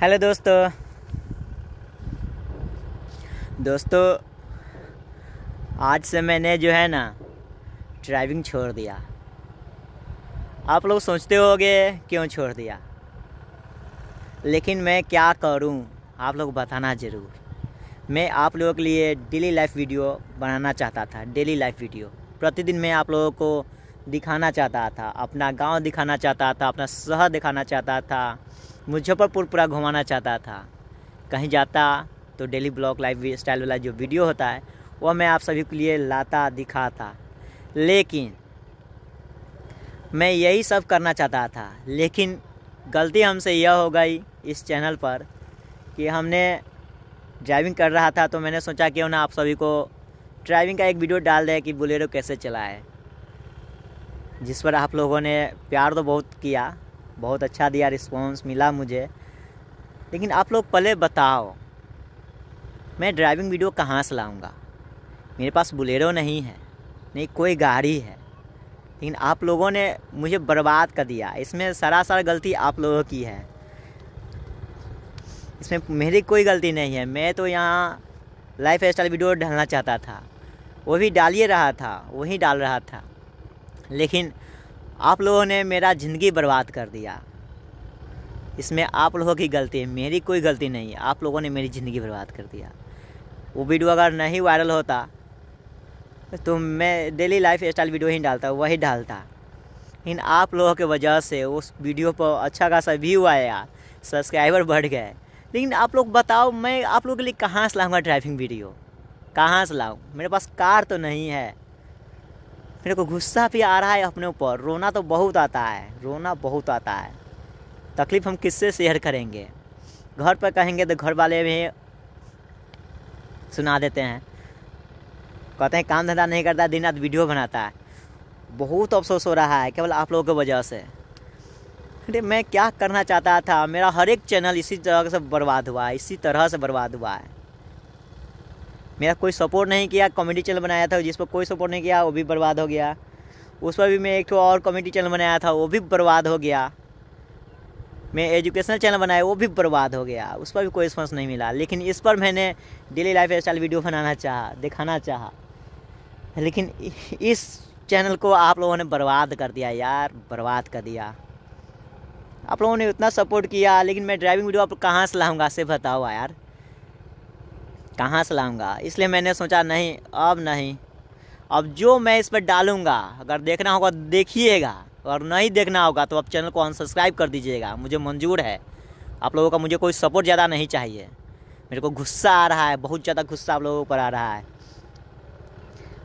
hello दोस्तों दोस्तों आज से मैंने जो है ना ड्राइविंग छोड़ दिया आप लोग सोचते होगे क्यों छोड़ दिया लेकिन मैं क्या करूं आप लोग बताना ज़रूर मैं आप लोगों के लिए डेली लाइफ वीडियो बनाना चाहता था डेली लाइफ वीडियो प्रतिदिन मैं आप लोगों को दिखाना चाहता था अपना गांव दिखाना चाहता था अपना शहर दिखाना चाहता था मुजफ्फरपुर पूरा घुमाना चाहता था कहीं जाता तो डेली ब्लॉग लाइफ स्टाइल वाला जो वीडियो होता है वह मैं आप सभी के लिए लाता दिखाता लेकिन मैं यही सब करना चाहता था लेकिन गलती हमसे यह हो गई इस चैनल पर कि हमने ड्राइविंग कर रहा था तो मैंने सोचा क्यों ना आप सभी को ड्राइविंग का एक वीडियो डाल दें कि बोलेरो कैसे चला है जिस पर आप लोगों ने प्यार तो बहुत किया बहुत अच्छा दिया रिस्पॉन्स मिला मुझे लेकिन आप लोग पहले बताओ मैं ड्राइविंग वीडियो कहाँ से लाऊँगा मेरे पास बुलेरो नहीं है नहीं कोई गाड़ी है लेकिन आप लोगों ने मुझे बर्बाद कर दिया इसमें सरासर गलती आप लोगों की है इसमें मेरी कोई गलती नहीं है मैं तो यहाँ लाइफ स्टाइल वीडियो डालना चाहता था वो भी डालिए रहा था वही डाल रहा था लेकिन आप लोगों ने मेरा ज़िंदगी बर्बाद कर दिया इसमें आप लोगों की गलती है मेरी कोई गलती नहीं है आप लोगों ने मेरी ज़िंदगी बर्बाद कर दिया वो वीडियो अगर नहीं वायरल होता तो मैं डेली लाइफ स्टाइल वीडियो ही डालता वही डालता इन आप लोगों के वजह से उस वीडियो पर अच्छा खासा व्यू आया सब्सक्राइबर बढ़ गए लेकिन आप लोग बताओ मैं आप लोगों के लिए कहाँ से लाऊँगा ड्राइविंग वीडियो कहाँ से लाऊँ मेरे पास कार तो नहीं है मेरे को गुस्सा भी आ रहा है अपने ऊपर रोना तो बहुत आता है रोना बहुत आता है तकलीफ़ हम किससे शेयर करेंगे घर पर कहेंगे तो घर वाले भी सुना देते हैं कहते हैं काम धंधा नहीं करता दिन रात वीडियो बनाता है बहुत अफसोस हो रहा है केवल आप लोगों की वजह से अरे मैं क्या करना चाहता था मेरा हर एक चैनल इसी तरह से बर्बाद हुआ है इसी तरह से बर्बाद हुआ है मेरा कोई सपोर्ट नहीं किया कॉमेडी चैनल बनाया था जिस पर कोई सपोर्ट नहीं किया वो भी बर्बाद हो गया उस पर भी मैं एक तो और कॉमेडी चैनल बनाया था वो भी बर्बाद हो गया मैं एजुकेशनल चैनल बनाया वो भी बर्बाद हो गया उस पर भी कोई रिस्पॉन्स नहीं मिला लेकिन इस पर मैंने डेली लाइफ स्टाइल वीडियो बनाना चाहा दिखाना चाहा लेकिन इस चैनल को आप लोगों ने बर्बाद कर दिया यार बर्बाद कर दिया आप लोगों ने उतना सपोर्ट किया लेकिन मैं ड्राइविंग वीडियो आप कहाँ से लाऊंगा से बताओ यार कहाँ से लाऊँगा इसलिए मैंने सोचा नहीं अब नहीं अब जो मैं इस पर डालूँगा अगर देखना होगा तो देखिएगा और नहीं देखना होगा तो आप चैनल को अनसब्सक्राइब कर दीजिएगा मुझे मंजूर है आप लोगों का मुझे कोई सपोर्ट ज़्यादा नहीं चाहिए मेरे को गुस्सा आ रहा है बहुत ज़्यादा गुस्सा आप लोगों पर आ रहा है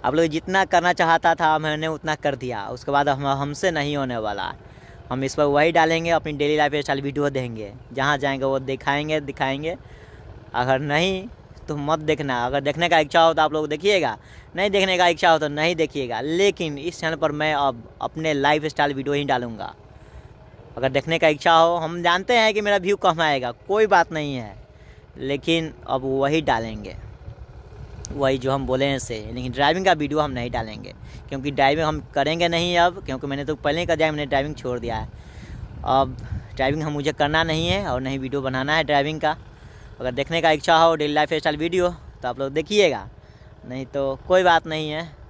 आप लोग जितना करना चाहता था मैंने उतना कर दिया उसके बाद हम हमसे नहीं होने वाला हम इस पर वही डालेंगे अपनी डेली लाइफ स्टाइल वीडियो देंगे जहाँ जाएंगे वो दिखाएंगे दिखाएंगे अगर नहीं तो मत देखना अगर देखने का इच्छा हो तो आप लोग देखिएगा नहीं देखने का इच्छा हो तो नहीं देखिएगा लेकिन इस चैनल पर मैं अब अपने लाइफ स्टाइल वीडियो ही डालूँगा अगर देखने का इच्छा हो हम जानते हैं कि मेरा व्यू कम आएगा कोई बात नहीं है लेकिन अब वही डालेंगे वही जो हम बोले हैं से लेकिन ड्राइविंग का वीडियो हम नहीं डालेंगे क्योंकि ड्राइविंग हम करेंगे नहीं अब क्योंकि मैंने तो पहले ही कर दिया मैंने ड्राइविंग छोड़ दिया है अब ड्राइविंग हम मुझे करना नहीं है और नहीं वीडियो बनाना है ड्राइविंग का अगर देखने का इच्छा हो डेली लाइफ स्टाइल वीडियो तो आप लोग देखिएगा नहीं तो कोई बात नहीं है